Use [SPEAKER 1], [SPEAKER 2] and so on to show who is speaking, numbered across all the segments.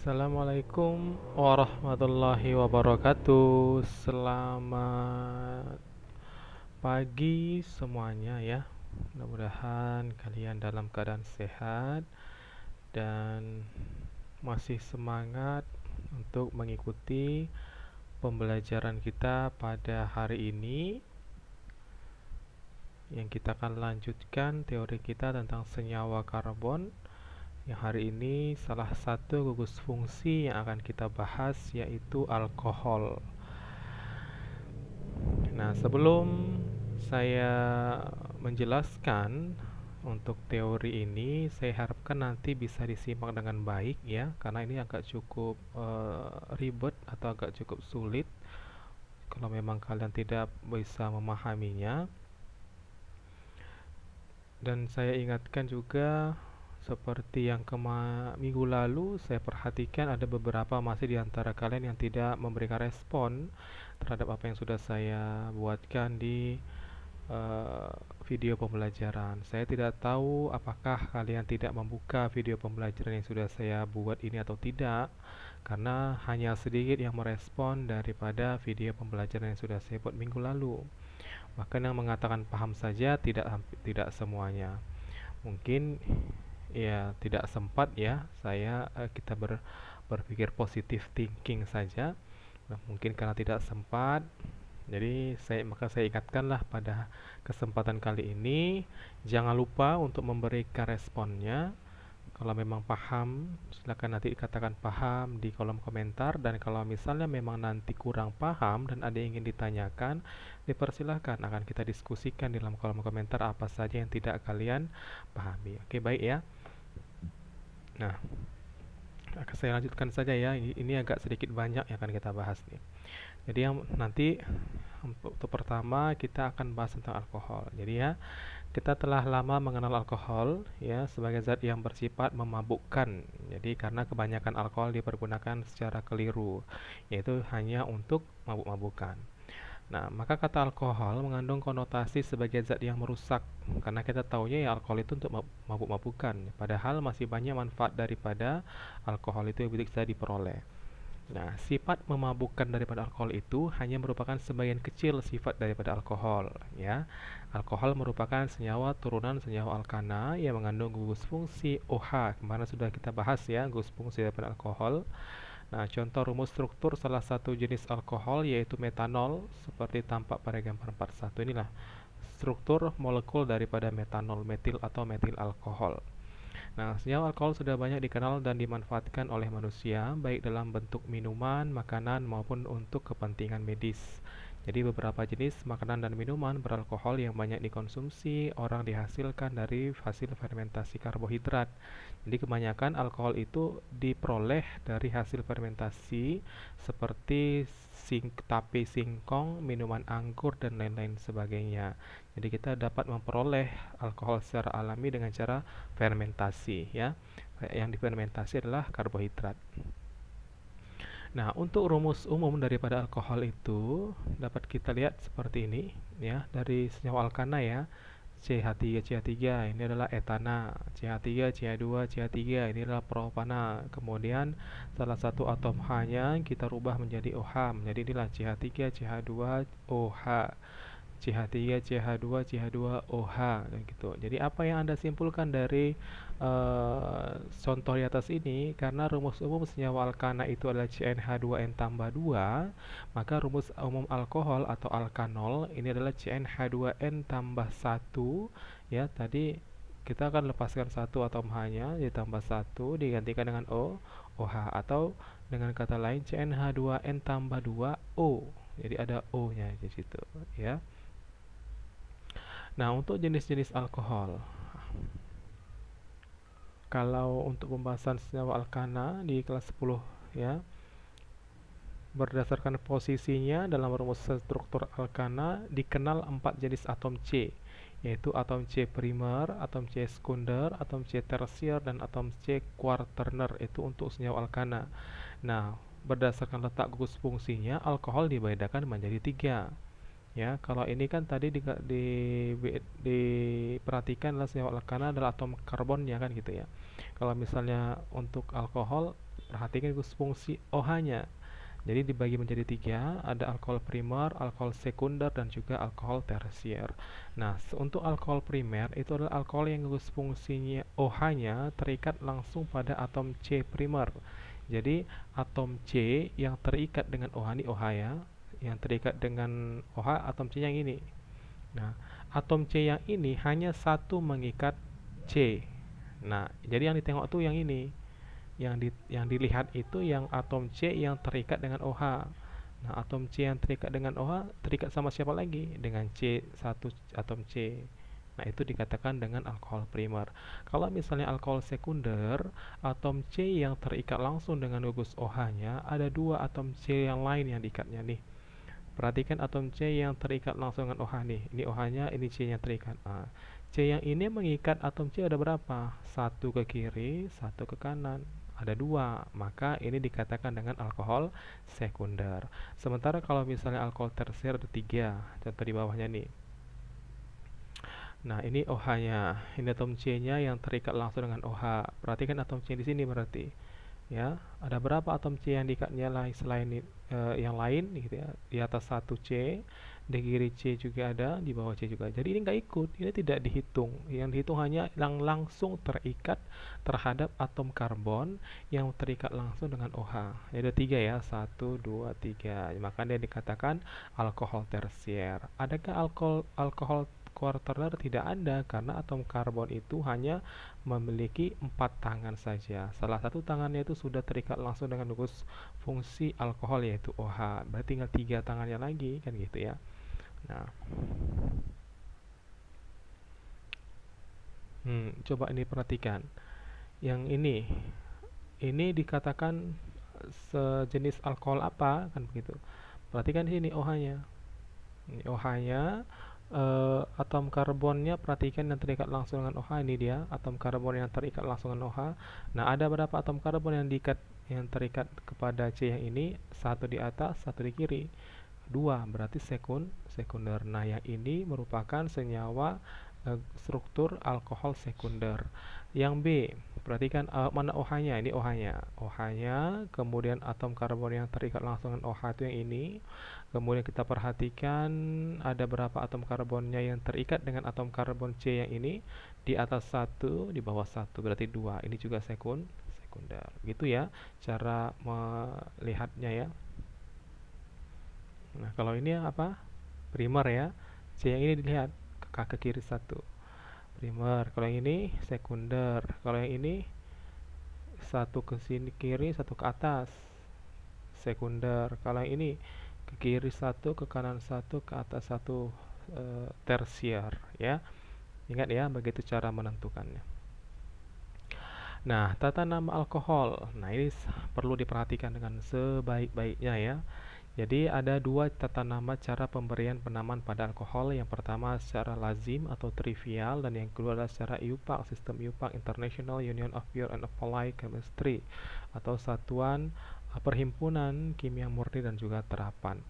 [SPEAKER 1] Assalamualaikum warahmatullahi wabarakatuh. Selamat pagi semuanya ya. Mudah-mudahan kalian dalam keadaan sehat dan masih semangat untuk mengikuti pembelajaran kita pada hari ini yang kita akan lanjutkan teori kita tentang senyawa karbon yang hari ini salah satu gugus fungsi yang akan kita bahas yaitu alkohol. Nah, sebelum saya menjelaskan untuk teori ini, saya harapkan nanti bisa disimak dengan baik ya, karena ini agak cukup uh, ribet atau agak cukup sulit kalau memang kalian tidak bisa memahaminya dan saya ingatkan juga seperti yang kema minggu lalu saya perhatikan ada beberapa masih di antara kalian yang tidak memberikan respon terhadap apa yang sudah saya buatkan di uh, video pembelajaran. Saya tidak tahu apakah kalian tidak membuka video pembelajaran yang sudah saya buat ini atau tidak karena hanya sedikit yang merespon daripada video pembelajaran yang sudah saya buat minggu lalu. Bahkan yang mengatakan paham saja tidak tidak semuanya mungkin ya tidak sempat ya saya uh, kita ber, berpikir positif thinking saja nah, mungkin karena tidak sempat jadi saya maka saya ingatkanlah pada kesempatan kali ini jangan lupa untuk memberikan responnya kalau memang paham silakan nanti katakan paham di kolom komentar dan kalau misalnya memang nanti kurang paham dan ada yang ingin ditanyakan dipersilahkan akan kita diskusikan di dalam kolom komentar apa saja yang tidak kalian pahami oke baik ya Nah, akan saya lanjutkan saja ya. Ini, ini agak sedikit banyak yang akan kita bahas nih. Jadi yang nanti untuk pertama kita akan bahas tentang alkohol. Jadi ya, kita telah lama mengenal alkohol ya sebagai zat yang bersifat memabukkan. Jadi karena kebanyakan alkohol dipergunakan secara keliru, yaitu hanya untuk mabuk-mabukan. Nah, maka kata alkohol mengandung konotasi sebagai zat yang merusak karena kita tahunya ya alkohol itu untuk mabuk-mabukan. Padahal masih banyak manfaat daripada alkohol itu yang bisa diperoleh. Nah, sifat memabukkan daripada alkohol itu hanya merupakan sebagian kecil sifat daripada alkohol, ya. Alkohol merupakan senyawa turunan senyawa alkana yang mengandung gugus fungsi OH. Kemarin sudah kita bahas ya, gugus fungsi daripada alkohol. Nah, contoh rumus struktur salah satu jenis alkohol yaitu metanol seperti tampak pada gambar 41 inilah struktur molekul daripada metanol metil atau metil alkohol. Nah, senyawa alkohol sudah banyak dikenal dan dimanfaatkan oleh manusia baik dalam bentuk minuman, makanan maupun untuk kepentingan medis. Jadi beberapa jenis makanan dan minuman beralkohol yang banyak dikonsumsi orang dihasilkan dari hasil fermentasi karbohidrat. Jadi kebanyakan alkohol itu diperoleh dari hasil fermentasi seperti sing, tapi singkong, minuman anggur dan lain-lain sebagainya. Jadi kita dapat memperoleh alkohol secara alami dengan cara fermentasi ya. Yang difermentasi adalah karbohidrat. Nah, untuk rumus umum daripada alkohol itu dapat kita lihat seperti ini ya, dari senyawa alkana ya. CH3, CH3 ini adalah etana, CH3, CH2, CH3 ini adalah propana. Kemudian salah satu atom H-nya kita rubah menjadi OH, menjadi inilah CH3, CH2, OH. CH3, CH2, CH2, OH gitu. Jadi apa yang Anda simpulkan dari Uh, contoh di atas ini karena rumus umum senyawa alkana itu adalah CnH2n tambah 2 maka rumus umum alkohol atau alkanol ini adalah CnH2n tambah 1 ya tadi kita akan lepaskan satu atom H-nya ditambah satu digantikan dengan O OH atau dengan kata lain CnH2n tambah 2 O jadi ada O-nya di situ ya Nah untuk jenis-jenis alkohol kalau untuk pembahasan senyawa alkana di kelas 10 ya berdasarkan posisinya dalam rumus struktur alkana dikenal empat jenis atom C yaitu atom C primer, atom C sekunder, atom C tersier dan atom C quaternary itu untuk senyawa alkana. Nah, berdasarkan letak gugus fungsinya alkohol dibedakan menjadi tiga ya kalau ini kan tadi di, di, diperhatikan adalah senyawa alkana adalah atom karbon ya kan gitu ya kalau misalnya untuk alkohol perhatikan fungsi OH nya jadi dibagi menjadi tiga ada alkohol primer alkohol sekunder dan juga alkohol tersier nah untuk alkohol primer itu adalah alkohol yang fungsinya OH nya terikat langsung pada atom C primer jadi atom C yang terikat dengan OH ini OH ya yang terikat dengan OH atom C yang ini. Nah, atom C yang ini hanya satu mengikat C. Nah, jadi yang ditengok tuh yang ini. Yang di, yang dilihat itu yang atom C yang terikat dengan OH. Nah, atom C yang terikat dengan OH terikat sama siapa lagi? Dengan C satu atom C. Nah, itu dikatakan dengan alkohol primer. Kalau misalnya alkohol sekunder, atom C yang terikat langsung dengan gugus OH-nya, ada dua atom C yang lain yang diikatnya nih. Perhatikan atom C yang terikat langsung dengan OH nih. Ini OH-nya, ini C-nya terikat. Nah, C yang ini mengikat atom C ada berapa? Satu ke kiri, satu ke kanan. Ada dua, maka ini dikatakan dengan alkohol sekunder. Sementara kalau misalnya alkohol tersier ada tiga, contoh di bawahnya nih. Nah, ini OH-nya, ini atom C-nya yang terikat langsung dengan OH. Perhatikan atom C di sini berarti ya ada berapa atom C yang diikatnya lain selain e, yang lain gitu ya di atas satu C di kiri C juga ada di bawah C juga jadi ini nggak ikut ini tidak dihitung yang dihitung hanya yang langsung terikat terhadap atom karbon yang terikat langsung dengan OH ada tiga ya satu dua tiga maka dia dikatakan alkohol tersier adakah alkohol alkohol quarterner tidak ada karena atom karbon itu hanya memiliki empat tangan saja. Salah satu tangannya itu sudah terikat langsung dengan gugus fungsi alkohol yaitu OH. Berarti tinggal tiga tangannya lagi kan gitu ya. Nah, hmm, coba ini perhatikan. Yang ini, ini dikatakan sejenis alkohol apa kan begitu. Perhatikan di sini OH-nya. Ini OH-nya uh, atom karbonnya perhatikan yang terikat langsung dengan OH ini dia atom karbon yang terikat langsung dengan OH nah ada berapa atom karbon yang diikat yang terikat kepada C yang ini satu di atas satu di kiri dua berarti sekund sekunder nah yang ini merupakan senyawa eh, struktur alkohol sekunder yang B perhatikan uh, mana OH nya ini OH nya OH nya kemudian atom karbon yang terikat langsung dengan OH itu yang ini Kemudian kita perhatikan ada berapa atom karbonnya yang terikat dengan atom karbon C yang ini di atas satu, di bawah satu, berarti dua. Ini juga sekund, sekunder. Gitu ya cara melihatnya ya. Nah, kalau ini apa? Primer ya. C yang ini dilihat ke, kaki kiri satu. Primer. Kalau yang ini sekunder. Kalau yang ini satu ke sini kiri, satu ke atas. Sekunder. Kalau yang ini ke kiri satu ke kanan satu ke atas satu e, eh, tersier ya ingat ya begitu cara menentukannya nah tata nama alkohol nah ini perlu diperhatikan dengan sebaik-baiknya ya jadi ada dua tata nama cara pemberian penamaan pada alkohol. Yang pertama secara lazim atau trivial dan yang kedua adalah secara IUPAC, sistem IUPAC International Union of Pure and Applied Chemistry atau satuan perhimpunan kimia murni dan juga terapan.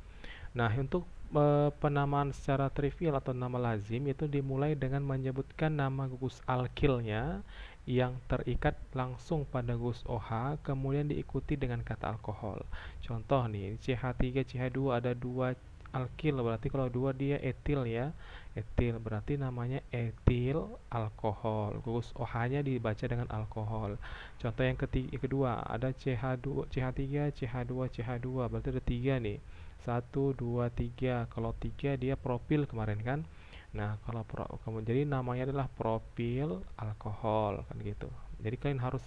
[SPEAKER 1] Nah, untuk e, penamaan secara trivial atau nama lazim itu dimulai dengan menyebutkan nama gugus alkilnya yang terikat langsung pada gugus OH kemudian diikuti dengan kata alkohol. Contoh nih, CH3, CH2 ada dua alkil berarti kalau dua dia etil ya etil berarti namanya etil alkohol gugus OH nya dibaca dengan alkohol contoh yang ketiga kedua ada CH2 CH3 CH2 CH2 berarti ada tiga nih satu dua tiga. kalau tiga dia propil kemarin kan nah kalau pro, jadi namanya adalah propil alkohol kan gitu jadi kalian harus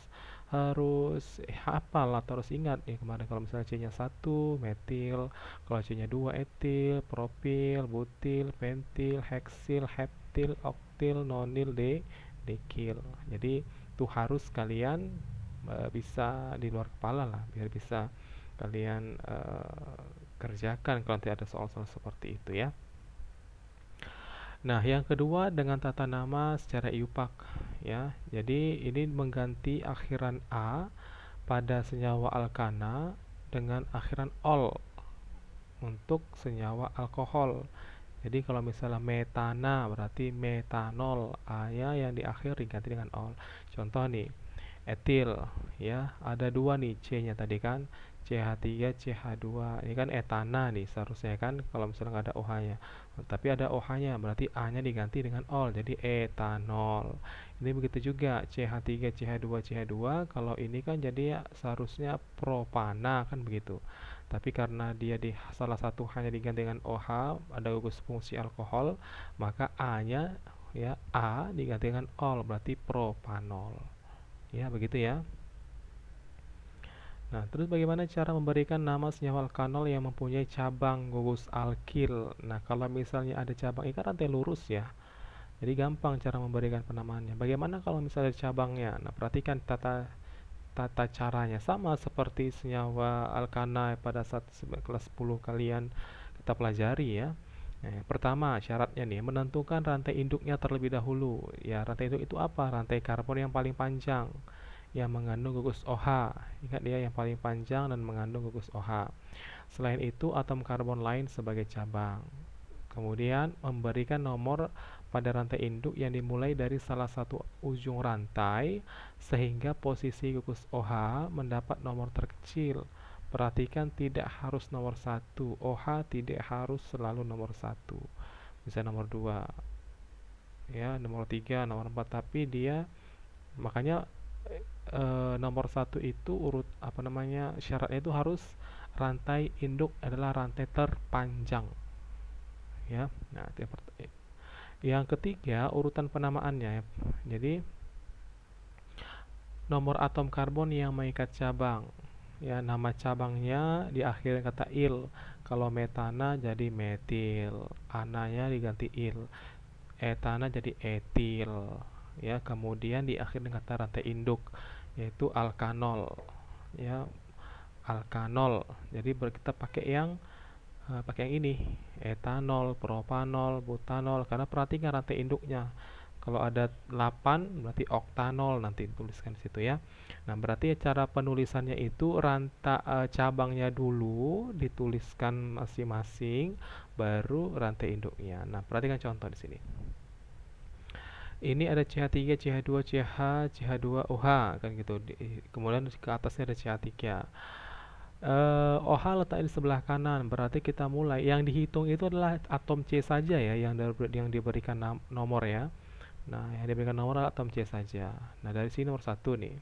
[SPEAKER 1] harus eh, hafal atau harus ingat ya kemarin kalau misalnya C-nya 1 metil, kalau C-nya 2 etil, propil, butil, pentil, heksil, heptil, oktil, nonil, de, dekil. Jadi itu harus kalian e, bisa di luar kepala lah biar bisa kalian e, kerjakan kalau nanti ada soal-soal seperti itu ya. Nah, yang kedua dengan tata nama secara IUPAK ya. Jadi ini mengganti akhiran a pada senyawa alkana dengan akhiran ol untuk senyawa alkohol. Jadi kalau misalnya metana berarti metanol A-nya yang di akhir diganti dengan ol. Contoh nih etil ya, ada dua nih C-nya tadi kan. CH3, CH2 ini kan etana nih seharusnya kan kalau misalnya nggak ada OH nya tapi ada OH nya berarti A nya diganti dengan ol jadi etanol ini begitu juga CH3, CH2, CH2 kalau ini kan jadi ya seharusnya propana kan begitu tapi karena dia di salah satu hanya diganti dengan OH ada gugus fungsi alkohol maka A nya ya A diganti dengan ol berarti propanol ya begitu ya Nah, terus bagaimana cara memberikan nama senyawa alkanol yang mempunyai cabang gugus alkil? Nah, kalau misalnya ada cabang, ini kan rantai lurus ya. Jadi gampang cara memberikan penamaannya. Bagaimana kalau misalnya cabangnya? Nah, perhatikan tata tata caranya sama seperti senyawa alkana pada saat kelas 10 kalian kita pelajari ya. Nah, pertama syaratnya nih menentukan rantai induknya terlebih dahulu. Ya, rantai induk itu apa? Rantai karbon yang paling panjang yang mengandung gugus OH. Ingat ya, yang paling panjang dan mengandung gugus OH. Selain itu, atom karbon lain sebagai cabang. Kemudian, memberikan nomor pada rantai induk yang dimulai dari salah satu ujung rantai sehingga posisi gugus OH mendapat nomor terkecil. Perhatikan tidak harus nomor satu, OH tidak harus selalu nomor satu, bisa nomor dua, ya nomor tiga, nomor empat, tapi dia makanya e, nomor satu itu urut apa namanya syaratnya itu harus rantai induk adalah rantai terpanjang ya nah yang ketiga urutan penamaannya jadi nomor atom karbon yang mengikat cabang ya nama cabangnya di akhir kata il kalau metana jadi metil ananya diganti il etana jadi etil ya kemudian di akhir kata rantai induk yaitu alkanol ya alkanol jadi kita pakai yang uh, pakai yang ini etanol propanol butanol karena perhatikan rantai induknya kalau ada 8 berarti oktanol nanti tuliskan situ ya. Nah, berarti cara penulisannya itu rantai uh, eh, cabangnya dulu dituliskan masing-masing baru rantai induknya. Nah, perhatikan contoh di sini ini ada CH3, CH2, CH, CH2OH kan gitu. Kemudian ke atasnya ada CH3. Uh, eh, OH letak di sebelah kanan, berarti kita mulai. Yang dihitung itu adalah atom C saja ya, yang yang diberikan nomor ya. Nah, yang diberikan nomor adalah atom C saja. Nah, dari sini nomor satu nih.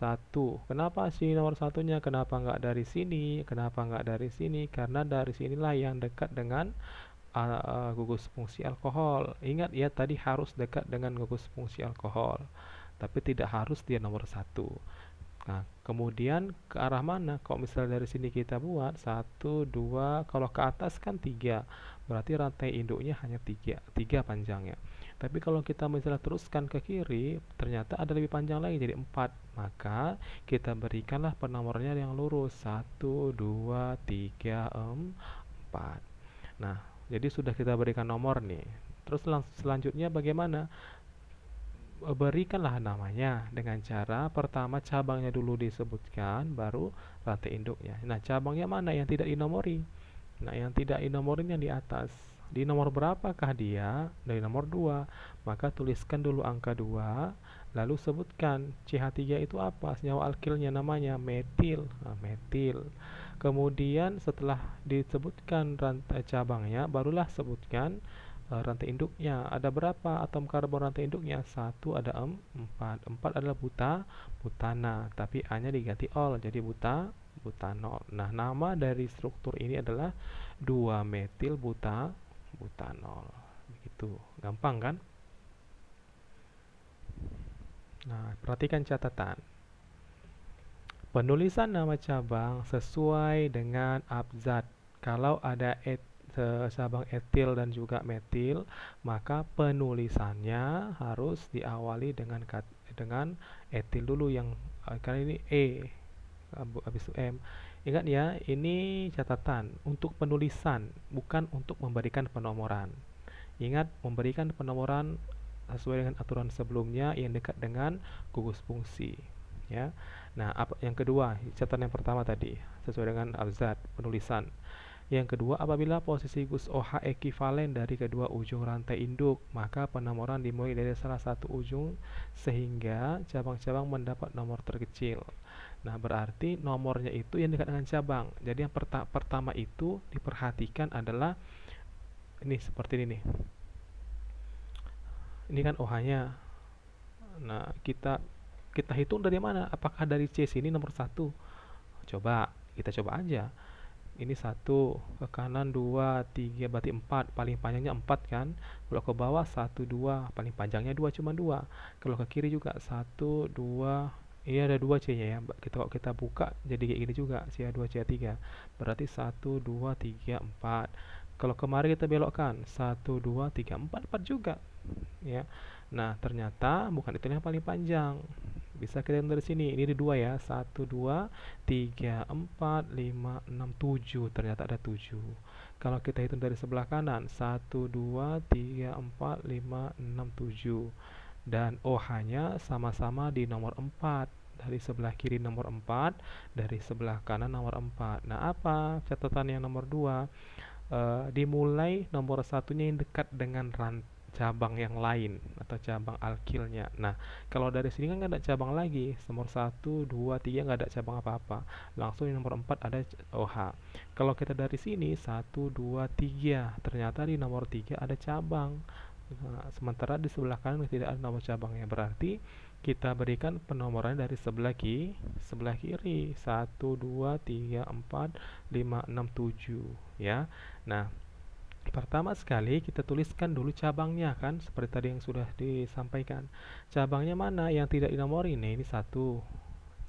[SPEAKER 1] Satu. Kenapa sih nomor satunya? Kenapa nggak dari sini? Kenapa nggak dari sini? Karena dari sinilah yang dekat dengan uh, gugus fungsi alkohol. Ingat ya tadi harus dekat dengan gugus fungsi alkohol, tapi tidak harus dia nomor satu. Nah, kemudian ke arah mana? Kalau misalnya dari sini kita buat satu, dua, kalau ke atas kan tiga, berarti rantai induknya hanya tiga, tiga panjangnya. Tapi kalau kita misalnya teruskan ke kiri, ternyata ada lebih panjang lagi jadi empat, maka kita berikanlah penomornya yang lurus satu, dua, tiga, empat. Nah, jadi sudah kita berikan nomor nih terus selanjutnya bagaimana e, berikanlah namanya dengan cara pertama cabangnya dulu disebutkan baru rantai induknya nah cabangnya mana yang tidak dinomori nah yang tidak dinomori yang di atas di nomor berapakah dia dari nomor 2 maka tuliskan dulu angka 2 lalu sebutkan CH3 itu apa senyawa alkilnya namanya metil nah, metil Kemudian setelah disebutkan rantai cabangnya, barulah sebutkan uh, rantai induknya. Ada berapa atom karbon rantai induknya? Satu ada empat. Empat adalah buta, butana. Tapi A-nya diganti ol, jadi buta, butanol. Nah, nama dari struktur ini adalah dua metil buta, butanol. Begitu. Gampang kan? Nah, perhatikan catatan. Penulisan nama cabang sesuai dengan abjad. Kalau ada et, cabang etil dan juga metil, maka penulisannya harus diawali dengan dengan etil dulu yang eh, kali ini e habis itu m. Ingat ya, ini catatan untuk penulisan, bukan untuk memberikan penomoran. Ingat, memberikan penomoran sesuai dengan aturan sebelumnya yang dekat dengan gugus fungsi, ya. Nah, apa, yang kedua, catatan yang pertama tadi sesuai dengan alzat penulisan. Yang kedua, apabila posisi gus OH ekivalen dari kedua ujung rantai induk, maka penomoran dimulai dari salah satu ujung sehingga cabang-cabang mendapat nomor terkecil. Nah, berarti nomornya itu yang dekat dengan cabang. Jadi yang perta pertama itu diperhatikan adalah ini seperti ini nih. Ini kan OH-nya. Nah, kita kita hitung dari mana? Apakah dari C sini nomor satu? Coba kita coba aja. Ini satu ke kanan dua tiga berarti empat paling panjangnya empat kan? Kalau ke bawah satu dua paling panjangnya dua cuma dua. Kalau ke kiri juga satu dua ini iya, ada dua C nya ya kita kalau kita buka jadi kayak gini juga ca dua ca tiga berarti satu dua tiga empat. kalau kemari kita belokkan satu dua tiga empat empat juga ya nah ternyata bukan itu yang paling panjang bisa kita dari sini ini ada dua ya satu dua tiga empat lima enam tujuh ternyata ada tujuh kalau kita hitung dari sebelah kanan satu dua tiga empat lima enam tujuh dan OH-nya sama-sama di nomor empat dari sebelah kiri nomor 4 dari sebelah kanan nomor 4 nah apa catatan yang nomor 2 e, eh, dimulai nomor satunya yang dekat dengan rantai cabang yang lain atau cabang alkilnya. Nah, kalau dari sini kan nggak ada cabang lagi. Nomor 1, 2, 3 nggak ada cabang apa-apa. Langsung di nomor 4 ada OH. Kalau kita dari sini 1, 2, 3. Ternyata di nomor 3 ada cabang. Nah, sementara di sebelah kanan tidak ada nomor cabangnya. Berarti kita berikan penomoran dari sebelah kiri, sebelah kiri 1 2 3 4 5 6 7 ya. Nah, Pertama sekali kita tuliskan dulu cabangnya kan seperti tadi yang sudah disampaikan. Cabangnya mana yang tidak dinomori nih? Ini satu.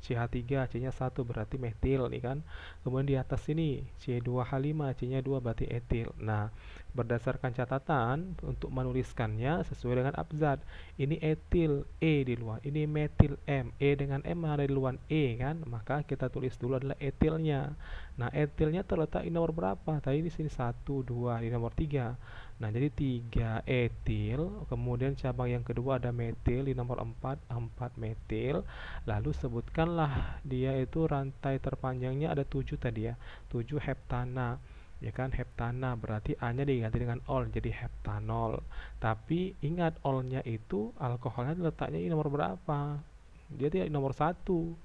[SPEAKER 1] CH3, C-nya 1 berarti metil nih kan. Kemudian di atas ini C2H5, C-nya 2 berarti etil. Nah, berdasarkan catatan untuk menuliskannya sesuai dengan abzat ini etil E di luar ini metil M E dengan M ada di luar E kan maka kita tulis dulu adalah etilnya nah etilnya terletak di nomor berapa tadi di sini 1, 2, di nomor 3 nah jadi 3 etil kemudian cabang yang kedua ada metil di nomor 4 4 metil lalu sebutkanlah dia itu rantai terpanjangnya ada 7 tadi ya 7 heptana ya kan heptana berarti A-nya diganti dengan ol jadi heptanol tapi ingat olnya itu alkoholnya letaknya di nomor berapa dia tidak di nomor satu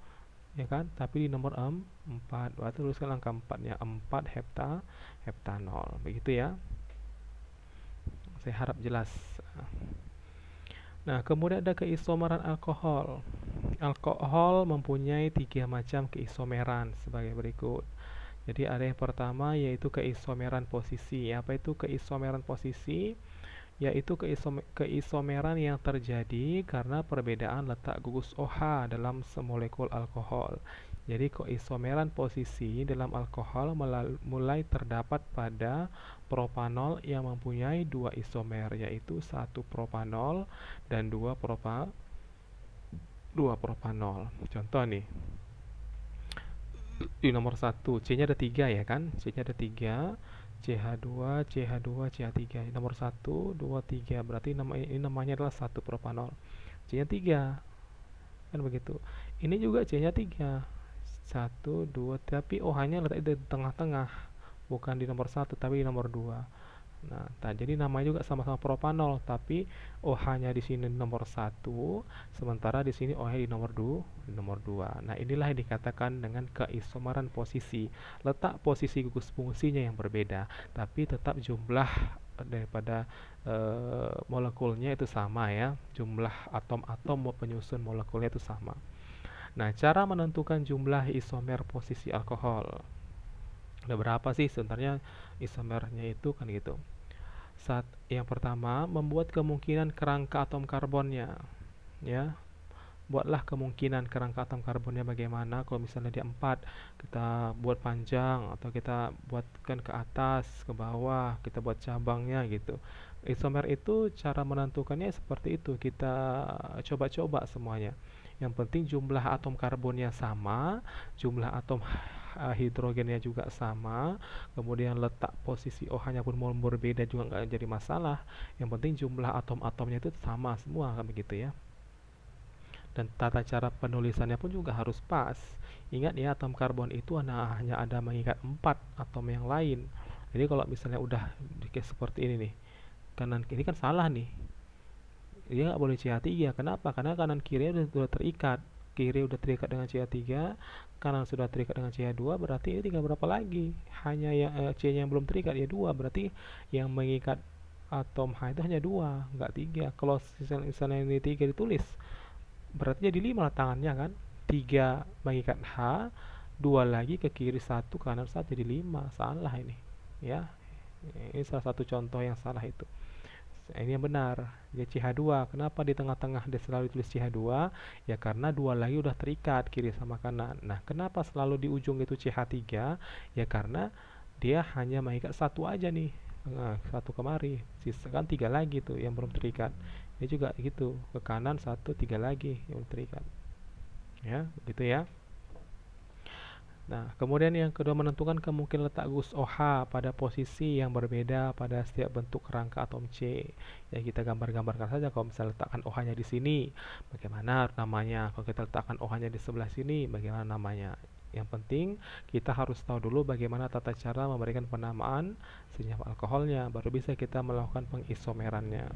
[SPEAKER 1] ya kan tapi di nomor 4 berarti tuliskan angka 4 nya 4 hepta heptanol begitu ya saya harap jelas nah kemudian ada keisomeran alkohol alkohol mempunyai tiga macam keisomeran sebagai berikut jadi ada yang pertama yaitu keisomeran posisi. Apa itu keisomeran posisi? Yaitu keisomeran yang terjadi karena perbedaan letak gugus OH dalam semolekul alkohol. Jadi keisomeran posisi dalam alkohol mulai terdapat pada propanol yang mempunyai dua isomer yaitu satu propanol dan dua propa dua propanol. Contoh nih di nomor 1 C nya ada 3 ya kan C nya ada 3 CH2 CH2 CH3 nomor 1 2 3 berarti nama ini namanya adalah 1 propanol C nya 3 kan begitu ini juga C nya 3 1 2 tapi OH nya letak di tengah-tengah bukan di nomor 1 tapi di nomor 2 Nah, nah jadi namanya juga sama-sama propanol, tapi OH-nya di sini nomor satu, sementara di sini OH di nomor 2, nomor 2. Nah, inilah yang dikatakan dengan keisomeran posisi. Letak posisi gugus fungsinya yang berbeda, tapi tetap jumlah eh, daripada e, molekulnya itu sama ya. Jumlah atom-atom penyusun molekulnya itu sama. Nah, cara menentukan jumlah isomer posisi alkohol. Ada berapa sih sebenarnya isomernya itu kan gitu. Saat yang pertama, membuat kemungkinan kerangka atom karbonnya. Ya. Buatlah kemungkinan kerangka atom karbonnya bagaimana kalau misalnya dia empat, kita buat panjang atau kita buatkan ke atas, ke bawah, kita buat cabangnya gitu. Isomer itu cara menentukannya seperti itu, kita coba-coba semuanya. Yang penting jumlah atom karbonnya sama, jumlah atom hidrogennya juga sama, kemudian letak posisi OH-nya pun mau berbeda juga nggak jadi masalah. Yang penting jumlah atom-atomnya itu sama semua begitu ya. Dan tata cara penulisannya pun juga harus pas. Ingat ya, atom karbon itu hanya ada mengikat empat atom yang lain. Jadi kalau misalnya udah seperti ini nih, kanan kiri kan salah nih dia nggak boleh CA3 kenapa karena kanan kiri udah, sudah terikat kiri udah terikat dengan CA3 kanan sudah terikat dengan CA2 berarti ini tinggal berapa lagi hanya yang eh, C yang belum terikat ya dua berarti yang mengikat atom H itu hanya dua nggak tiga kalau misalnya ini tiga ditulis berarti jadi lima tangannya kan tiga mengikat H dua lagi ke kiri satu kanan satu jadi lima salah ini ya ini salah satu contoh yang salah itu Eh, ini yang benar ya CH2 kenapa di tengah-tengah dia selalu tulis CH2 ya karena dua lagi udah terikat kiri sama kanan nah kenapa selalu di ujung itu CH3 ya karena dia hanya mengikat satu aja nih nah, satu kemari sisakan tiga lagi tuh yang belum terikat ini juga gitu ke kanan satu tiga lagi yang terikat ya gitu ya Nah, kemudian yang kedua menentukan kemungkinan letak gus OH pada posisi yang berbeda pada setiap bentuk rangka atom C. Ya, kita gambar-gambarkan saja kalau misalnya letakkan OH-nya di sini, bagaimana namanya? Kalau kita letakkan OH-nya di sebelah sini, bagaimana namanya? Yang penting kita harus tahu dulu bagaimana tata cara memberikan penamaan senyawa alkoholnya, baru bisa kita melakukan pengisomerannya.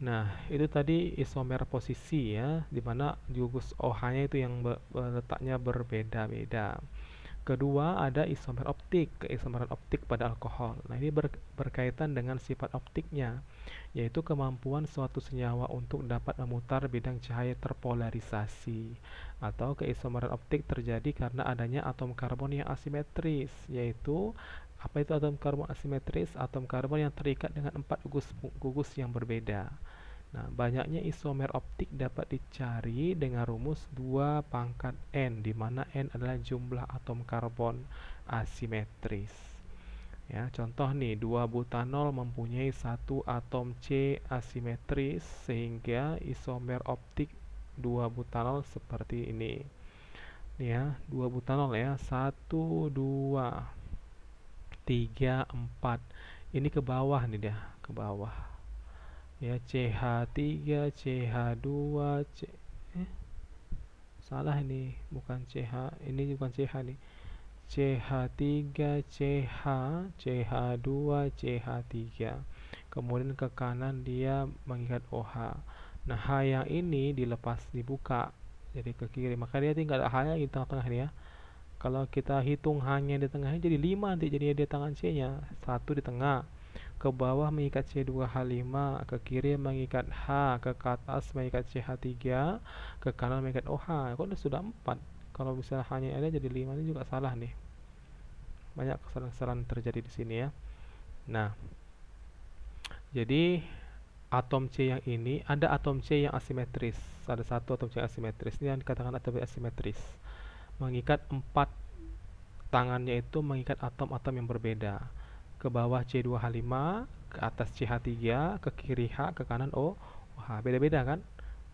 [SPEAKER 1] Nah, itu tadi isomer posisi ya, di mana gugus OH-nya itu yang be letaknya berbeda-beda. Kedua, ada isomer optik, keisomeran optik pada alkohol. Nah, ini ber berkaitan dengan sifat optiknya, yaitu kemampuan suatu senyawa untuk dapat memutar bidang cahaya terpolarisasi. Atau keisomeran optik terjadi karena adanya atom karbon yang asimetris, yaitu apa itu atom karbon asimetris? Atom karbon yang terikat dengan empat gugus gugus yang berbeda. Nah, banyaknya isomer optik dapat dicari dengan rumus 2 pangkat N, di mana N adalah jumlah atom karbon asimetris. Ya, contoh nih, 2 butanol mempunyai satu atom C asimetris, sehingga isomer optik 2 butanol seperti ini. Ya, 2 butanol ya, 1, 2, 3, 4. Ini ke bawah nih dia, ke bawah ya CH3 CH2 C eh? salah ini bukan CH ini bukan CH nih CH3 CH CH2 CH3 kemudian ke kanan dia mengikat OH nah H yang ini dilepas dibuka jadi ke kiri maka dia tinggal H yang di tengah-tengah ya kalau kita hitung hanya di tengahnya jadi 5 nanti jadinya dia tangan C nya 1 di tengah ke bawah mengikat C2H5, ke kiri mengikat H, ke atas mengikat CH3, ke kanan mengikat OH. Kok sudah 4? Kalau bisa hanya ada jadi 5 ini juga salah nih. Banyak kesalahan-kesalahan terjadi di sini ya. Nah, jadi atom C yang ini ada atom C yang asimetris ada satu atom C yang asimetris ini yang dikatakan atom asimetris mengikat empat tangannya itu mengikat atom-atom yang berbeda ke bawah C2H5, ke atas CH3, ke kiri H, ke kanan O, Wah, Beda-beda kan?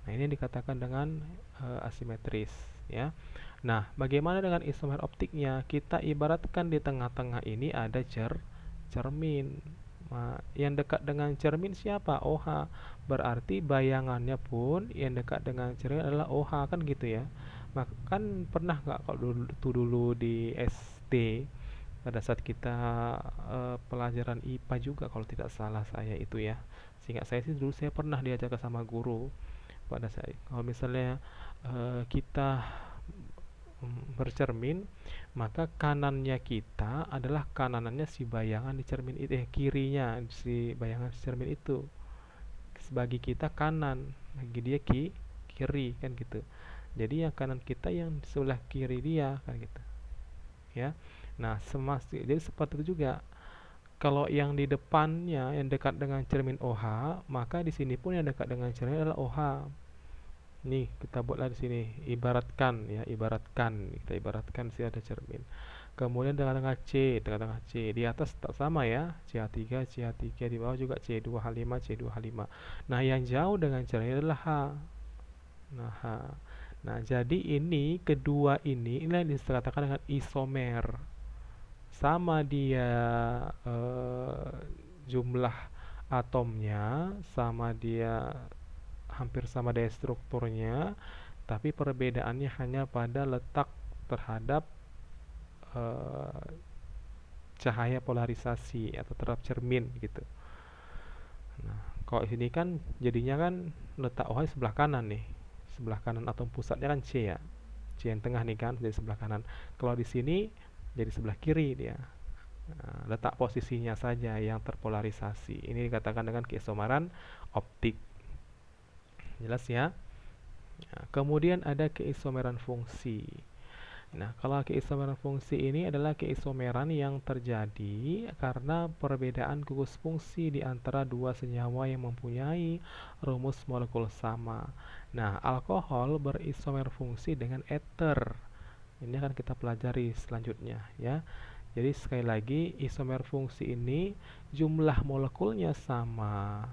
[SPEAKER 1] Nah, ini dikatakan dengan e, asimetris, ya. Nah, bagaimana dengan isomer optiknya? Kita ibaratkan di tengah-tengah ini ada cer cermin. Nah, yang dekat dengan cermin siapa? OH. Berarti bayangannya pun yang dekat dengan cermin adalah OH kan gitu ya. Maka kan pernah nggak kalau dulu, dulu di SD pada saat kita uh, pelajaran IPA juga kalau tidak salah saya itu ya sehingga saya sih dulu saya pernah diajak sama guru pada saya. kalau misalnya uh, kita bercermin maka kanannya kita adalah kananannya eh, si bayangan di cermin itu eh kirinya si bayangan si cermin itu sebagai kita kanan bagi dia ki kiri kan gitu jadi yang kanan kita yang sebelah kiri dia kan gitu ya Nah, semasti jadi seperti itu juga. Kalau yang di depannya yang dekat dengan cermin OH, maka di sini pun yang dekat dengan cermin adalah OH. Nih, kita buatlah di sini ibaratkan ya, ibaratkan. Kita ibaratkan sih ada cermin. Kemudian tengah-tengah C, tengah-tengah C. Di atas tak sama ya, c 3 c 3 di bawah juga C2H5, C2H5. Nah, yang jauh dengan cermin adalah H. Nah, H. Nah, jadi ini kedua ini ini yang dikatakan dengan isomer sama dia e, jumlah atomnya sama dia hampir sama dia strukturnya tapi perbedaannya hanya pada letak terhadap e, cahaya polarisasi atau terhadap cermin gitu nah kalau sini kan jadinya kan letak OH sebelah kanan nih sebelah kanan atom pusatnya kan C ya C yang tengah nih kan jadi sebelah kanan kalau di sini jadi sebelah kiri dia nah, letak posisinya saja yang terpolarisasi ini dikatakan dengan keisomeran optik jelas ya nah, kemudian ada keisomeran fungsi Nah, kalau keisomeran fungsi ini adalah keisomeran yang terjadi karena perbedaan gugus fungsi di antara dua senyawa yang mempunyai rumus molekul sama. Nah, alkohol berisomer fungsi dengan eter ini akan kita pelajari selanjutnya ya jadi sekali lagi isomer fungsi ini jumlah molekulnya sama,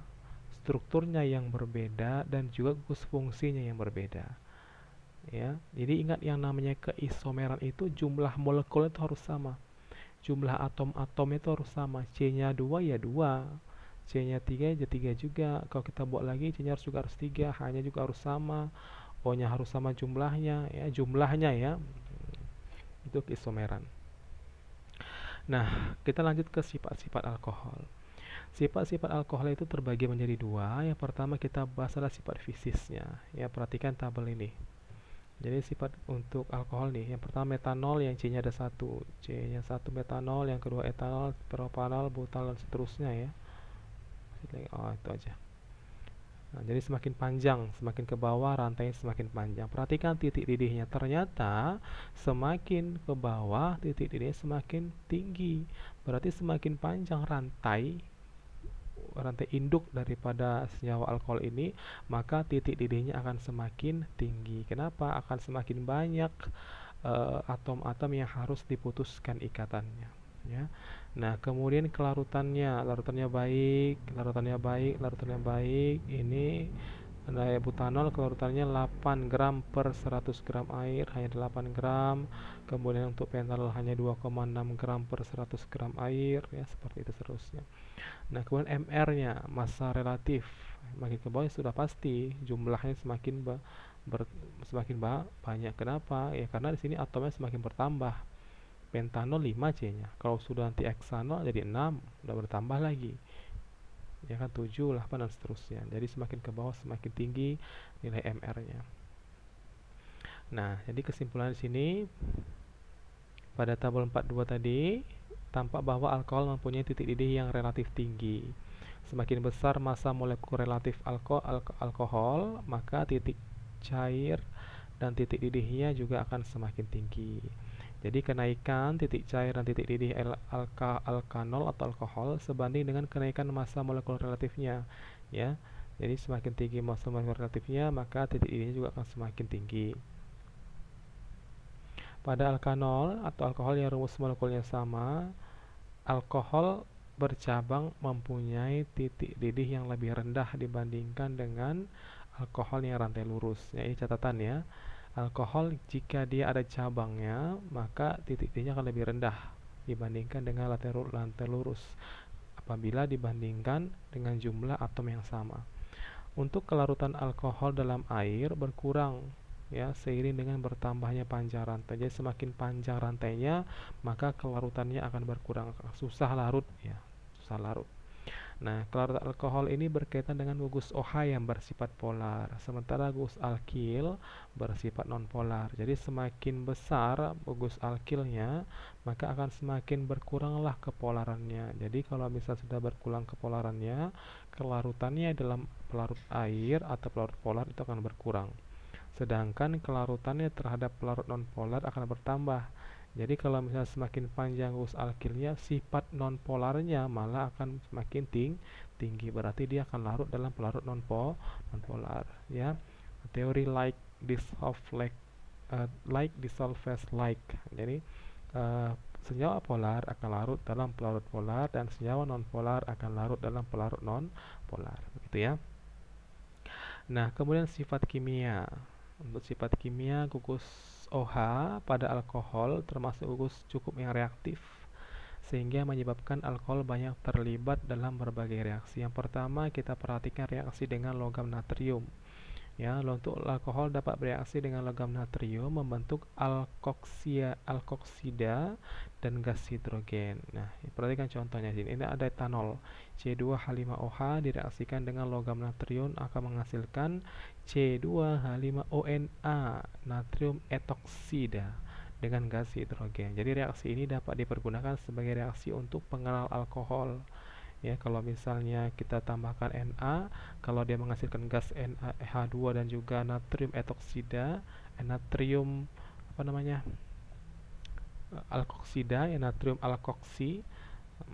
[SPEAKER 1] strukturnya yang berbeda dan juga gugus fungsinya yang berbeda. Ya, jadi ingat yang namanya keisomeran itu jumlah molekulnya itu harus sama. Jumlah atom-atom itu harus sama. C-nya dua ya dua, C-nya tiga ya tiga juga. Kalau kita buat lagi C-nya harus juga harus tiga, H-nya juga harus sama. O-nya harus sama jumlahnya ya, jumlahnya ya itu keisomeran. Nah, kita lanjut ke sifat-sifat alkohol. Sifat-sifat alkohol itu terbagi menjadi dua. Yang pertama kita bahas adalah sifat fisisnya. Ya, perhatikan tabel ini. Jadi sifat untuk alkohol nih, yang pertama metanol yang C-nya ada satu, C-nya satu metanol, yang kedua etanol, propanol, butanol dan seterusnya ya. Oh, itu aja. Nah, jadi semakin panjang, semakin ke bawah rantainya semakin panjang. Perhatikan titik didihnya. Ternyata semakin ke bawah titik didihnya semakin tinggi. Berarti semakin panjang rantai rantai induk daripada senyawa alkohol ini, maka titik didihnya akan semakin tinggi. Kenapa? Akan semakin banyak eh, atom-atom uh, yang harus diputuskan ikatannya, ya. Nah, kemudian kelarutannya, larutannya baik, larutannya baik, larutannya baik. Ini ada nah, butanol kelarutannya 8 gram per 100 gram air hanya 8 gram kemudian untuk pentanol hanya 2,6 gram per 100 gram air ya seperti itu seterusnya nah kemudian MR nya massa relatif makin ke bawah sudah pasti jumlahnya semakin ber, ber, semakin banyak kenapa ya karena di sini atomnya semakin bertambah pentanol 5 C-nya. Kalau sudah nanti heksanol jadi 6, udah bertambah lagi. Ya kan 7, 8 dan seterusnya. Jadi semakin ke bawah semakin tinggi nilai MR-nya. Nah, jadi kesimpulan di sini pada tabel 42 tadi tampak bahwa alkohol mempunyai titik didih yang relatif tinggi. Semakin besar massa molekul relatif alko alko alkohol, maka titik cair dan titik didihnya juga akan semakin tinggi. Jadi kenaikan titik cair dan titik didih alka alkanol atau alkohol sebanding dengan kenaikan massa molekul relatifnya, ya. Jadi semakin tinggi massa molekul relatifnya, maka titik didihnya juga akan semakin tinggi. Pada alkanol atau alkohol yang rumus molekulnya sama, alkohol bercabang mempunyai titik didih yang lebih rendah dibandingkan dengan alkohol yang rantai lurus. Ya, ini catatan ya alkohol jika dia ada cabangnya maka titik titiknya akan lebih rendah dibandingkan dengan lantai lurus apabila dibandingkan dengan jumlah atom yang sama untuk kelarutan alkohol dalam air berkurang ya seiring dengan bertambahnya panjang rantai jadi semakin panjang rantainya maka kelarutannya akan berkurang susah larut ya susah larut Nah, klorat alkohol ini berkaitan dengan gugus OH yang bersifat polar, sementara gugus alkil bersifat nonpolar. Jadi semakin besar gugus alkilnya, maka akan semakin berkuranglah kepolarannya. Jadi kalau misal sudah berkurang kepolarannya, kelarutannya dalam pelarut air atau pelarut polar itu akan berkurang. Sedangkan kelarutannya terhadap pelarut nonpolar akan bertambah jadi kalau misalnya semakin panjang rumus alkilnya, sifat nonpolarnya malah akan semakin ting tinggi. Berarti dia akan larut dalam pelarut nonpol nonpolar. Ya, teori like dissolve like uh, like dissolves like. Jadi uh, senyawa polar akan larut dalam pelarut polar dan senyawa nonpolar akan larut dalam pelarut nonpolar. Begitu ya. Nah, kemudian sifat kimia. Untuk sifat kimia, gugus OH pada alkohol termasuk gugus cukup yang reaktif sehingga menyebabkan alkohol banyak terlibat dalam berbagai reaksi. Yang pertama kita perhatikan reaksi dengan logam natrium. Ya, untuk alkohol dapat bereaksi dengan logam natrium membentuk alkoksia, alkoksida dan gas hidrogen. Nah, perhatikan contohnya di sini. Ini ada etanol C2H5OH direaksikan dengan logam natrium akan menghasilkan C2H5ONA natrium etoksida dengan gas hidrogen. Jadi reaksi ini dapat dipergunakan sebagai reaksi untuk pengenal alkohol. Ya, kalau misalnya kita tambahkan Na, kalau dia menghasilkan gas NaH2 dan juga natrium etoksida, eh, natrium apa namanya? Eh, alkoksida, ya natrium alkoksi,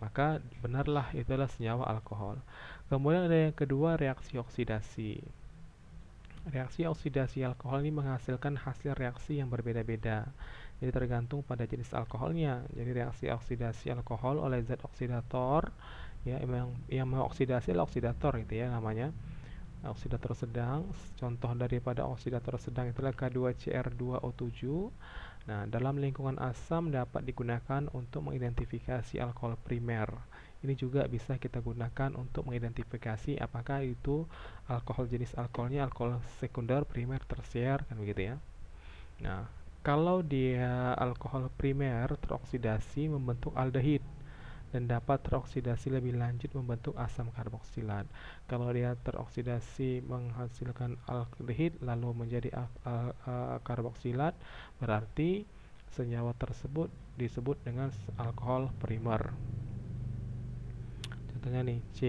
[SPEAKER 1] maka benarlah itulah senyawa alkohol. Kemudian ada yang kedua reaksi oksidasi. Reaksi oksidasi alkohol ini menghasilkan hasil reaksi yang berbeda-beda. Jadi tergantung pada jenis alkoholnya. Jadi reaksi oksidasi alkohol oleh zat oksidator ya yang yang mengoksidasi oksidator gitu ya namanya. Oksidator sedang, contoh daripada oksidator sedang itulah K2CR2O7. Nah, dalam lingkungan asam dapat digunakan untuk mengidentifikasi alkohol primer. Ini juga bisa kita gunakan untuk mengidentifikasi apakah itu alkohol jenis alkoholnya alkohol sekunder, primer, tersier kan begitu ya. Nah, kalau dia alkohol primer teroksidasi membentuk aldehid dan dapat teroksidasi lebih lanjut membentuk asam karboksilat. Kalau dia teroksidasi menghasilkan aldehid lalu menjadi eh, karboksilat, berarti senyawa tersebut disebut dengan alkohol primer contohnya nih C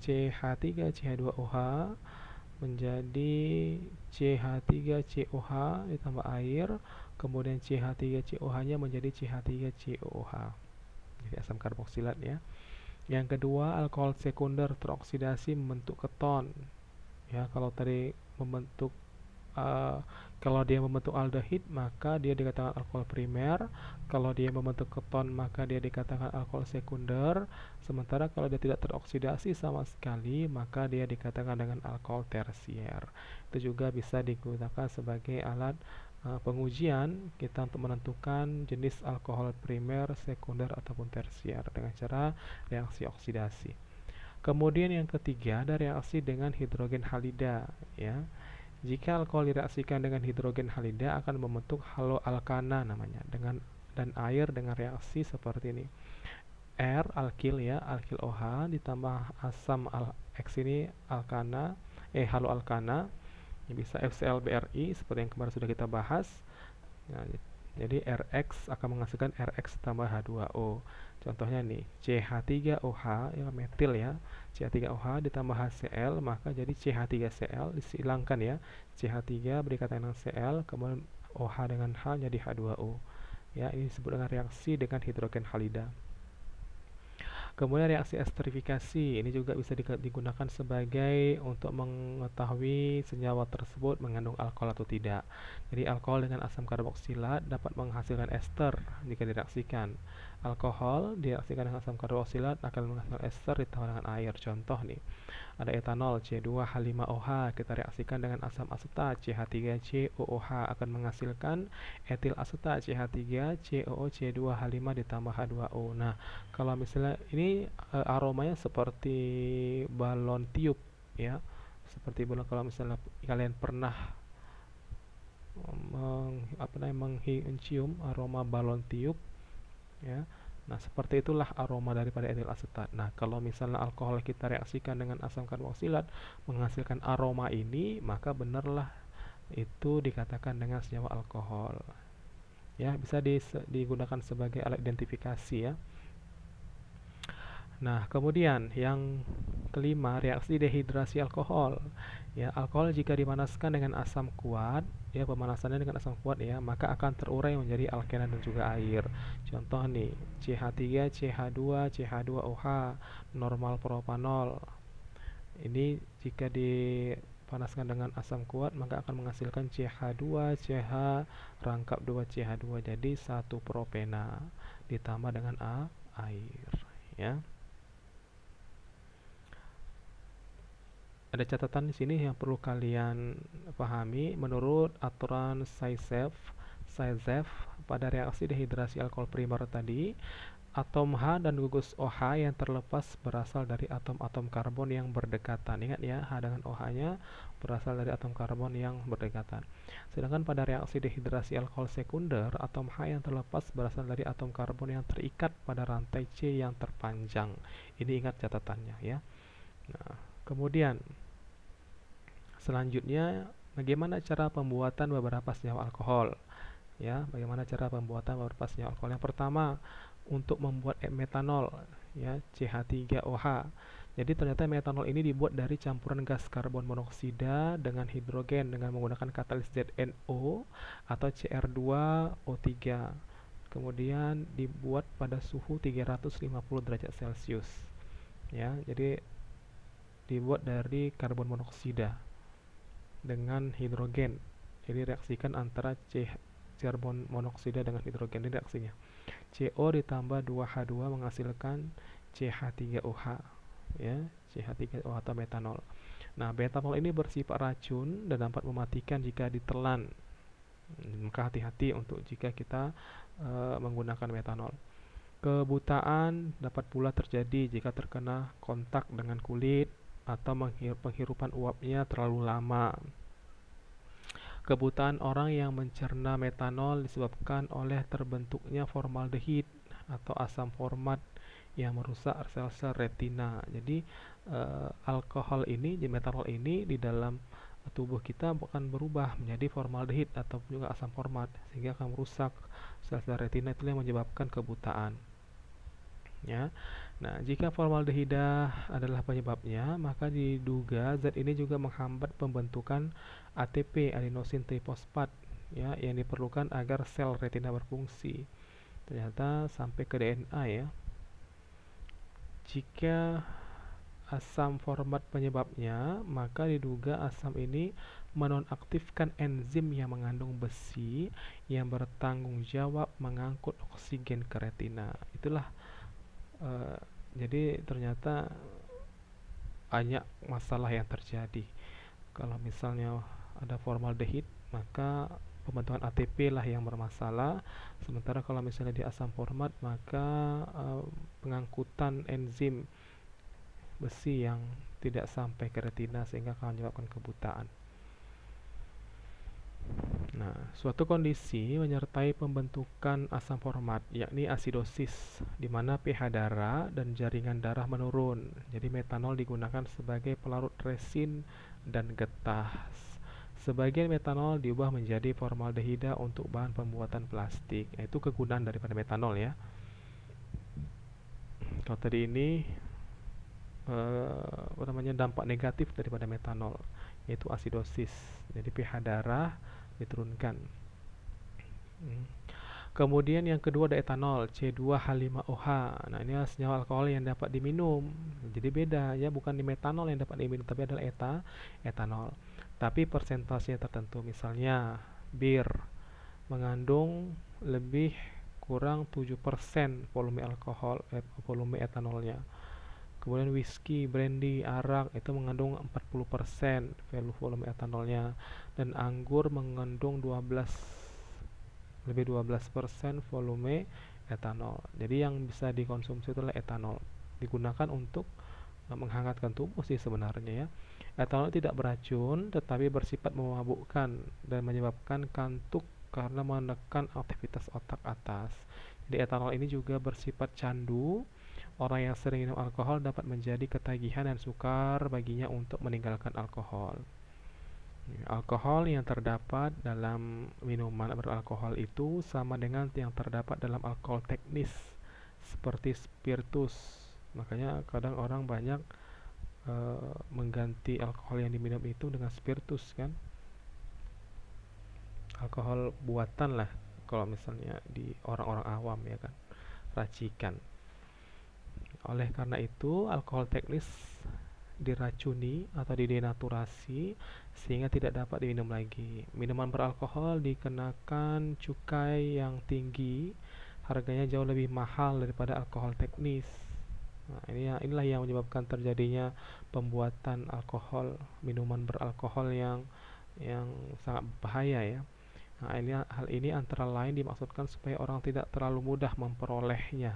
[SPEAKER 1] CH3 CH2OH menjadi CH3COH ditambah air kemudian CH3COH nya menjadi CH3COOH jadi asam karboksilat ya yang kedua alkohol sekunder teroksidasi membentuk keton ya kalau tadi membentuk uh, kalau dia membentuk aldehid, maka dia dikatakan alkohol primer. Kalau dia membentuk keton, maka dia dikatakan alkohol sekunder. Sementara kalau dia tidak teroksidasi sama sekali, maka dia dikatakan dengan alkohol tersier. Itu juga bisa digunakan sebagai alat eh, pengujian kita untuk menentukan jenis alkohol primer, sekunder ataupun tersier dengan cara reaksi oksidasi. Kemudian yang ketiga ada reaksi dengan hidrogen halida ya. Jika alkohol direaksikan dengan hidrogen halida akan membentuk halo alkana namanya dengan dan air dengan reaksi seperti ini. R alkil ya, alkil OH ditambah asam al X ini alkana, eh halo alkana ini bisa FClBRI seperti yang kemarin sudah kita bahas. Ya, jadi Rx akan menghasilkan Rx tambah H2O. Contohnya nih, CH3OH ya metil ya CH3OH ditambah HCl maka jadi CH3Cl disilangkan ya CH3 berikatan dengan Cl kemudian OH dengan H jadi H2O ya ini disebut dengan reaksi dengan hidrogen halida kemudian reaksi esterifikasi ini juga bisa digunakan sebagai untuk mengetahui senyawa tersebut mengandung alkohol atau tidak jadi alkohol dengan asam karboksilat dapat menghasilkan ester jika direaksikan Alkohol direaksikan dengan asam karboksilat akan menghasilkan ester ditambah dengan air. Contoh nih, ada etanol C2H5OH kita reaksikan dengan asam asetat CH3COOH akan menghasilkan etil asetat CH3COOC2H5 ditambah H2O. Nah, kalau misalnya ini e, aromanya seperti balon tiup ya. Seperti balon kalau misalnya kalian pernah meng, apa namanya mencium aroma balon tiup ya. Nah, seperti itulah aroma daripada etil asetat. Nah, kalau misalnya alkohol kita reaksikan dengan asam karboksilat menghasilkan aroma ini, maka benarlah itu dikatakan dengan senyawa alkohol. Ya, bisa digunakan sebagai alat identifikasi ya. Nah, kemudian yang kelima, reaksi dehidrasi alkohol. Ya, alkohol jika dimanaskan dengan asam kuat, ya pemanasannya dengan asam kuat ya, maka akan terurai menjadi alkena dan juga air. Contoh nih, CH3, CH2, CH2OH, normal propanol. Ini jika dipanaskan dengan asam kuat, maka akan menghasilkan CH2, CH rangkap 2 CH2 jadi satu propena ditambah dengan A air, ya. ada catatan di sini yang perlu kalian pahami menurut aturan SISEF SISEF pada reaksi dehidrasi alkohol primer tadi atom H dan gugus OH yang terlepas berasal dari atom-atom karbon yang berdekatan ingat ya H dengan OH-nya berasal dari atom karbon yang berdekatan sedangkan pada reaksi dehidrasi alkohol sekunder atom H yang terlepas berasal dari atom karbon yang terikat pada rantai C yang terpanjang ini ingat catatannya ya nah, kemudian Selanjutnya, bagaimana cara pembuatan beberapa senyawa alkohol? Ya, bagaimana cara pembuatan beberapa senyawa alkohol? Yang pertama, untuk membuat metanol, ya, CH3OH. Jadi ternyata metanol ini dibuat dari campuran gas karbon monoksida dengan hidrogen dengan menggunakan katalis ZNO atau CR2O3. Kemudian dibuat pada suhu 350 derajat Celcius. Ya, jadi dibuat dari karbon monoksida dengan hidrogen. Jadi reaksikan antara C karbon monoksida dengan hidrogen ini reaksinya. CO ditambah 2H2 menghasilkan CH3OH ya, CH3OH atau metanol. Nah, metanol ini bersifat racun dan dapat mematikan jika ditelan. Maka hati-hati untuk jika kita e, menggunakan metanol. Kebutaan dapat pula terjadi jika terkena kontak dengan kulit, atau menghirup penghirupan uapnya terlalu lama. Kebutaan orang yang mencerna metanol disebabkan oleh terbentuknya formaldehid atau asam format yang merusak sel-sel retina. Jadi eh, alkohol ini, jadi metanol ini di dalam tubuh kita akan berubah menjadi formaldehid ataupun juga asam format sehingga akan merusak sel-sel retina itu yang menyebabkan kebutaan. Ya. Nah, jika formaldehida adalah penyebabnya, maka diduga zat ini juga menghambat pembentukan ATP adenosin trifosfat ya yang diperlukan agar sel retina berfungsi. Ternyata sampai ke DNA ya. Jika asam format penyebabnya, maka diduga asam ini menonaktifkan enzim yang mengandung besi yang bertanggung jawab mengangkut oksigen ke retina. Itulah Eh, jadi ternyata banyak masalah yang terjadi kalau misalnya ada formaldehid maka pembentukan ATP lah yang bermasalah sementara kalau misalnya di asam format maka uh, pengangkutan enzim besi yang tidak sampai ke retina sehingga akan menyebabkan kebutaan Nah, suatu kondisi menyertai pembentukan asam format, yakni asidosis, di mana pH darah dan jaringan darah menurun. Jadi metanol digunakan sebagai pelarut resin dan getah. Sebagian metanol diubah menjadi formaldehida untuk bahan pembuatan plastik. Nah, itu kegunaan daripada metanol ya. Kalau tadi ini eh, apa namanya dampak negatif daripada metanol yaitu asidosis. Jadi pH darah diturunkan. Hmm. Kemudian yang kedua ada etanol C2H5OH. Nah, ini adalah senyawa alkohol yang dapat diminum. Jadi beda ya, bukan di metanol yang dapat diminum tapi adalah eta etanol. Tapi persentasenya tertentu misalnya bir mengandung lebih kurang 7% volume alkohol eh, volume etanolnya. Kemudian whisky, brandy, arak itu mengandung 40% volume etanolnya dan anggur mengandung 12 lebih 12% volume etanol. Jadi yang bisa dikonsumsi itu adalah etanol. Digunakan untuk e, menghangatkan tubuh sih sebenarnya ya. Etanol tidak beracun tetapi bersifat memabukkan dan menyebabkan kantuk karena menekan aktivitas otak atas. Jadi etanol ini juga bersifat candu. Orang yang sering minum alkohol dapat menjadi ketagihan dan sukar baginya untuk meninggalkan alkohol. Alkohol yang terdapat dalam minuman beralkohol itu sama dengan yang terdapat dalam alkohol teknis seperti spiritus. Makanya kadang orang banyak e, mengganti alkohol yang diminum itu dengan spiritus kan. Alkohol buatan lah kalau misalnya di orang-orang awam ya kan. Racikan. Oleh karena itu, alkohol teknis diracuni atau didenaturasi sehingga tidak dapat diminum lagi. Minuman beralkohol dikenakan cukai yang tinggi, harganya jauh lebih mahal daripada alkohol teknis. Nah, ini inilah yang menyebabkan terjadinya pembuatan alkohol, minuman beralkohol yang yang sangat bahaya ya. Nah, ini, hal ini antara lain dimaksudkan supaya orang tidak terlalu mudah memperolehnya.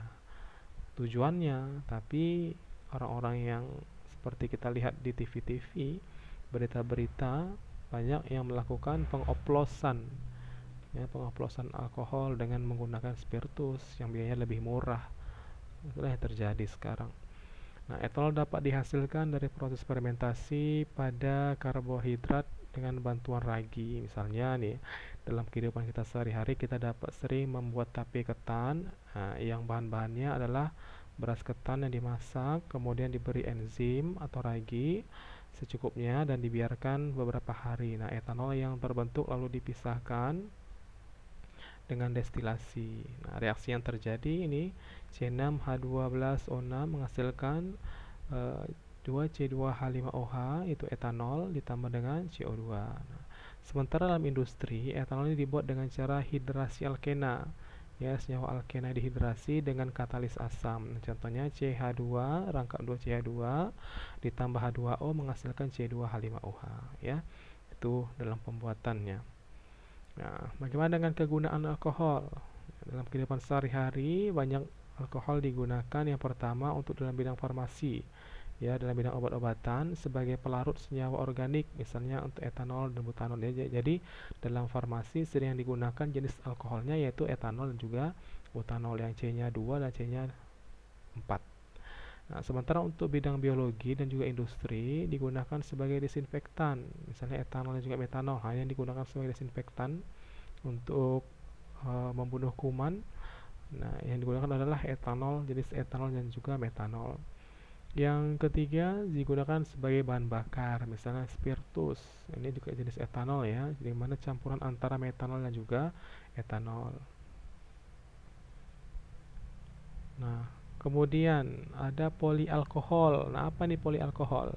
[SPEAKER 1] Tujuannya, tapi orang-orang yang seperti kita lihat di TV-TV berita-berita banyak yang melakukan pengoplosan ya, pengoplosan alkohol dengan menggunakan spiritus yang biayanya lebih murah itulah yang terjadi sekarang Nah, etanol dapat dihasilkan dari proses fermentasi pada karbohidrat dengan bantuan ragi. Misalnya nih, dalam kehidupan kita sehari-hari kita dapat sering membuat tape ketan nah, yang bahan-bahannya adalah beras ketan yang dimasak, kemudian diberi enzim atau ragi secukupnya dan dibiarkan beberapa hari. Nah, etanol yang terbentuk lalu dipisahkan dengan destilasi. Nah, reaksi yang terjadi ini C6H12O6 menghasilkan uh, eh, 2C2H5OH itu etanol ditambah dengan CO2. Nah, sementara dalam industri, etanol ini dibuat dengan cara hidrasi alkena ya senyawa alkena dihidrasi dengan katalis asam. Contohnya CH2 rangkap 2CH2 ditambah H2O menghasilkan C2H5OH ya. Itu dalam pembuatannya. Nah, bagaimana dengan kegunaan alkohol? Dalam kehidupan sehari-hari banyak alkohol digunakan yang pertama untuk dalam bidang farmasi ya dalam bidang obat-obatan sebagai pelarut senyawa organik misalnya untuk etanol dan butanol ya. Jadi dalam farmasi sering yang digunakan jenis alkoholnya yaitu etanol dan juga butanol yang C-nya 2 dan C-nya 4. Nah, sementara untuk bidang biologi dan juga industri digunakan sebagai disinfektan. Misalnya etanol dan juga metanol hanya nah, digunakan sebagai disinfektan untuk e, membunuh kuman. Nah, yang digunakan adalah etanol, jenis etanol dan juga metanol. Yang ketiga digunakan sebagai bahan bakar, misalnya spiritus. Ini juga jenis etanol ya, di mana campuran antara metanol dan juga etanol. Nah, kemudian ada polialkohol. Nah, apa nih polialkohol?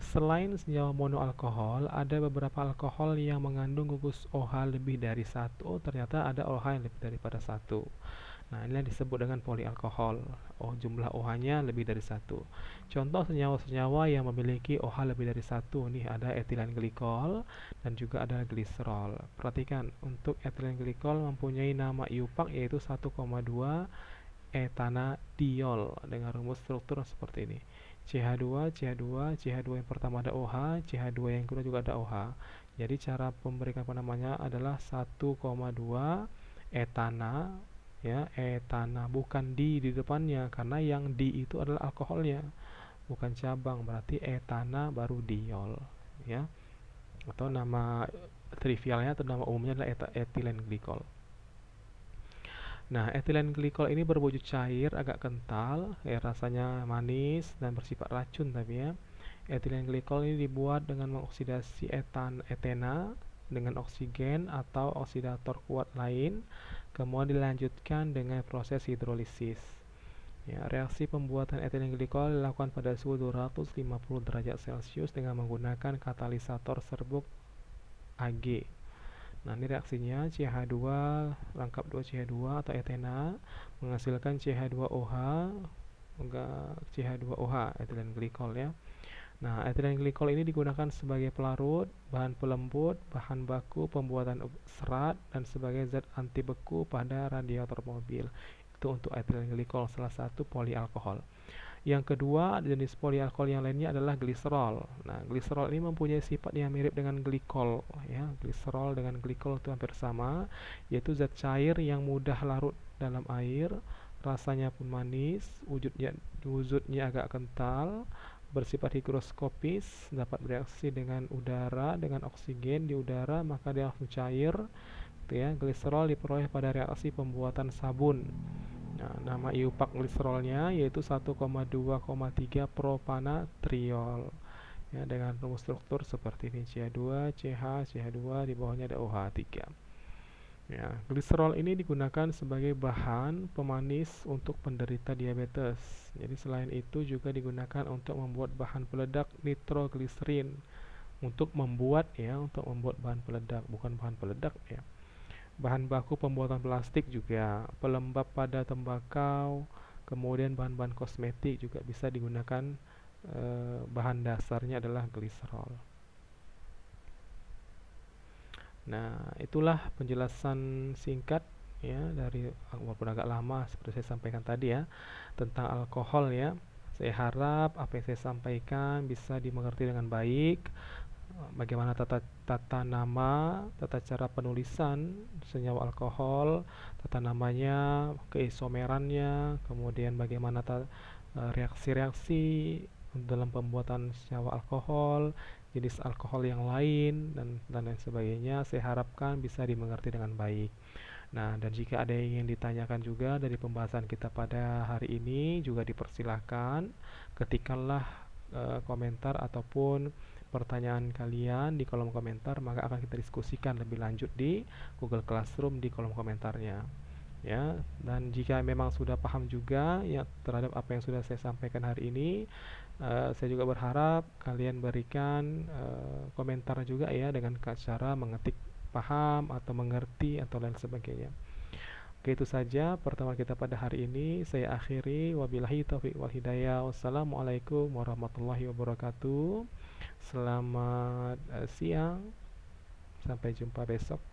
[SPEAKER 1] Selain senyawa monoalkohol, ada beberapa alkohol yang mengandung gugus OH lebih dari satu. Oh, ternyata ada OH yang lebih daripada satu. Nah, ini disebut dengan polialkohol. Oh, jumlah OH-nya lebih dari satu. Contoh senyawa-senyawa yang memiliki OH lebih dari satu ini ada etilen glikol dan juga ada gliserol. Perhatikan, untuk etilen glikol mempunyai nama IUPAC yaitu 1,2 diol dengan rumus struktur seperti ini. CH2, CH2, CH2 yang pertama ada OH, CH2 yang kedua juga ada OH. Jadi cara memberikan namanya adalah 1,2 etana ya etana eh, bukan di di depannya karena yang di itu adalah alkoholnya bukan cabang berarti etana eh, baru diol ya atau nama trivialnya atau nama umumnya adalah etilen glikol nah etilen glikol ini berwujud cair agak kental ya rasanya manis dan bersifat racun tapi ya etilen glikol ini dibuat dengan mengoksidasi etan etena dengan oksigen atau oksidator kuat lain kemudian dilanjutkan dengan proses hidrolisis. Ya, reaksi pembuatan etilen glikol dilakukan pada suhu 250 derajat Celcius dengan menggunakan katalisator serbuk Ag. Nah, ini reaksinya CH2 rangkap 2CH2 atau etena menghasilkan CH2OH CH2OH etilen glikol ya. Nah, etilen glikol ini digunakan sebagai pelarut, bahan pelembut, bahan baku pembuatan serat dan sebagai zat anti beku pada radiator mobil. Itu untuk etilen glikol salah satu polialkohol. Yang kedua, jenis polialkohol yang lainnya adalah gliserol. Nah, gliserol ini mempunyai sifat yang mirip dengan glikol ya. Gliserol dengan glikol itu hampir sama, yaitu zat cair yang mudah larut dalam air, rasanya pun manis, wujudnya wujudnya agak kental bersifat higroskopis dapat bereaksi dengan udara dengan oksigen di udara maka dia langsung cair gitu ya gliserol diperoleh pada reaksi pembuatan sabun nah, nama iupak gliserolnya yaitu 1,2,3 propanatriol ya dengan rumus struktur seperti ini CH2 CH CH2 di bawahnya ada OH3 Ya, gliserol ini digunakan sebagai bahan pemanis untuk penderita diabetes. Jadi selain itu juga digunakan untuk membuat bahan peledak nitrogliserin untuk membuat ya, untuk membuat bahan peledak, bukan bahan peledak ya. Bahan baku pembuatan plastik juga, pelembab pada tembakau, kemudian bahan-bahan kosmetik juga bisa digunakan eh, bahan dasarnya adalah gliserol. Nah, itulah penjelasan singkat ya dari ah, walaupun agak lama seperti saya sampaikan tadi ya tentang alkohol ya. Saya harap apa yang saya sampaikan bisa dimengerti dengan baik bagaimana tata tata nama, tata cara penulisan senyawa alkohol, tata namanya, keisomerannya, kemudian bagaimana eh, reaksi-reaksi dalam pembuatan senyawa alkohol, jenis alkohol yang lain dan dan lain sebagainya saya harapkan bisa dimengerti dengan baik. Nah, dan jika ada yang ingin ditanyakan juga dari pembahasan kita pada hari ini juga dipersilahkan ketikkanlah e, komentar ataupun pertanyaan kalian di kolom komentar maka akan kita diskusikan lebih lanjut di Google Classroom di kolom komentarnya ya dan jika memang sudah paham juga ya terhadap apa yang sudah saya sampaikan hari ini Eh, saya juga berharap kalian berikan uh, komentar juga ya dengan cara mengetik paham atau mengerti atau lain sebagainya. Oke itu saja pertemuan kita pada hari ini. Saya akhiri wabillahi taufik wal hidayah. Wassalamualaikum warahmatullahi wabarakatuh. Selamat uh, siang. Sampai jumpa besok.